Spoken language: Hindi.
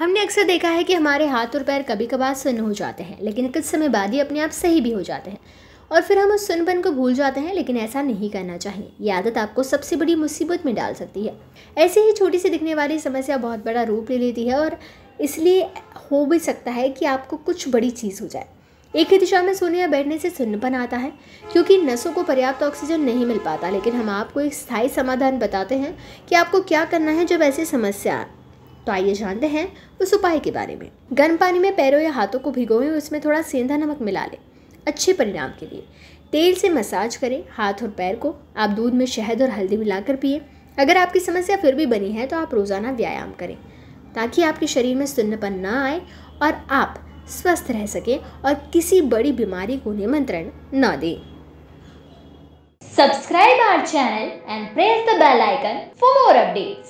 हमने अक्सर देखा है कि हमारे हाथ और पैर कभी कभार सुन्न हो जाते हैं लेकिन कुछ समय बाद ही अपने आप सही भी हो जाते हैं और फिर हम उस सुनपन को भूल जाते हैं लेकिन ऐसा नहीं करना चाहिए ये आदत आपको सबसे बड़ी मुसीबत में डाल सकती है ऐसे ही छोटी सी दिखने वाली समस्या बहुत बड़ा रूप ले लेती है और इसलिए हो भी सकता है कि आपको कुछ बड़ी चीज़ हो जाए एक ही दिशा में सोने या बैठने से सुन्नपन आता है क्योंकि नसों को पर्याप्त ऑक्सीजन नहीं मिल पाता लेकिन हम आपको एक स्थायी समाधान बताते हैं कि आपको क्या करना है जब ऐसी समस्या तो आइए जानते हैं उस उपाय के बारे में गर्म पानी में पैरों या हाथों को भिगोए उसमें थोड़ा सेंधा नमक मिला लें अच्छे परिणाम के लिए तेल से मसाज करें हाथ और पैर को आप दूध में शहद और हल्दी मिलाकर पिए अगर आपकी समस्या फिर भी बनी है तो आप रोज़ाना व्यायाम करें ताकि आपके शरीर में सुन्नपन ना आए और आप स्वस्थ रह सकें और किसी बड़ी बीमारी को निमंत्रण न दें subscribe our channel and press the bell icon for more updates